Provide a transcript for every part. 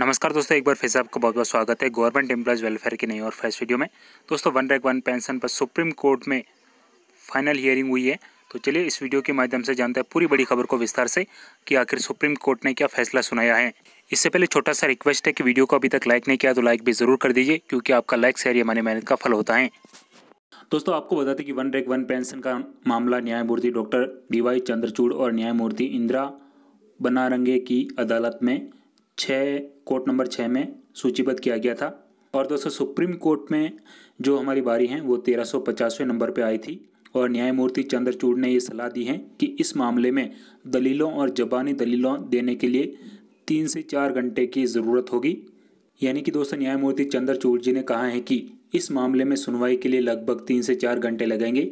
नमस्कार दोस्तों एक बार फिर से आपका बहुत बहुत स्वागत है गवर्नमेंट एम्प्लॉयज़ वेलफेयर की नई और फर्स्ट वीडियो में दोस्तों वन रैक वन पेंशन पर सुप्रीम कोर्ट में फाइनल हियरिंग हुई है तो चलिए इस वीडियो के माध्यम से जानते हैं पूरी बड़ी खबर को विस्तार से कि आखिर सुप्रीम कोर्ट ने क्या फैसला सुनाया है इससे पहले छोटा सा रिक्वेस्ट है कि वीडियो को अभी तक लाइक नहीं किया तो लाइक भी ज़रूर कर दीजिए क्योंकि आपका लाइक शेयर हमारी मेहनत का फल होता है दोस्तों आपको बताते कि वन रैक वन पेंशन का मामला न्यायमूर्ति डॉक्टर डी वाई चंद्रचूड़ और न्यायमूर्ति इंदिरा बनारंगे की अदालत में छः कोर्ट नंबर छः में सूचीबद्ध किया गया था और दोस्तों सुप्रीम कोर्ट में जो हमारी बारी हैं वो तेरह सौ पचासवें नंबर पर आई थी और न्यायमूर्ति चंद्रचूड़ ने ये सलाह दी है कि इस मामले में दलीलों और जबानी दलीलों देने के लिए तीन से चार घंटे की ज़रूरत होगी यानी कि दोस्तों न्यायमूर्ति चंद्रचूड़ जी ने कहा है कि इस मामले में सुनवाई के लिए लगभग तीन से चार घंटे लगेंगे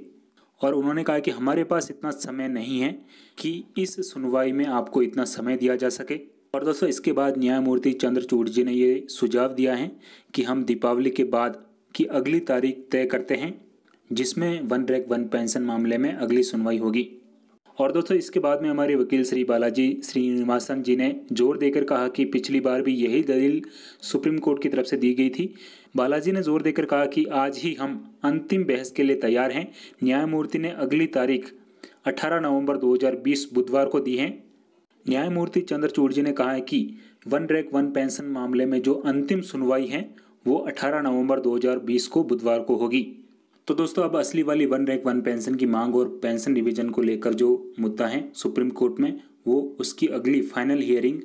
और उन्होंने कहा कि हमारे पास इतना समय नहीं है कि इस सुनवाई में आपको इतना समय दिया जा सके और दोस्तों इसके बाद न्यायमूर्ति चंद्रचूड़ जी ने ये सुझाव दिया है कि हम दीपावली के बाद की अगली तारीख तय करते हैं जिसमें वन रैक वन पेंशन मामले में अगली सुनवाई होगी और दोस्तों इसके बाद में हमारे वकील श्री बालाजी श्रीनिवासन जी ने जोर देकर कहा कि पिछली बार भी यही दलील सुप्रीम कोर्ट की तरफ से दी गई थी बालाजी ने जोर देकर कहा कि आज ही हम अंतिम बहस के लिए तैयार हैं न्यायमूर्ति ने अगली तारीख 18 नवंबर 2020 बुधवार को दी है न्यायमूर्ति चंद्रचूड़ जी ने कहा है कि वन रैक वन पेंशन मामले में जो अंतिम सुनवाई है वो 18 नवंबर 2020 को बुधवार को होगी तो दोस्तों अब असली वाली वन रैक वन पेंशन की मांग और पेंशन रिविजन को लेकर जो मुद्दा है सुप्रीम कोर्ट में वो उसकी अगली फाइनल हियरिंग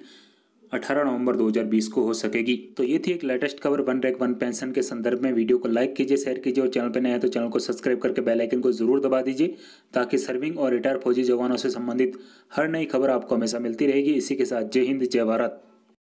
18 नवंबर 2020 को हो सकेगी तो ये थी एक लेटेस्ट खबर वन रैक वन पेंशन के संदर्भ में वीडियो को लाइक कीजिए शेयर कीजिए और चैनल पर नया तो चैनल को सब्सक्राइब करके बेल आइकन को जरूर दबा दीजिए ताकि सर्विंग और रिटायर फौजी जवानों से संबंधित हर नई खबर आपको हमेशा मिलती रहेगी इसी के साथ जय हिंद जय भारत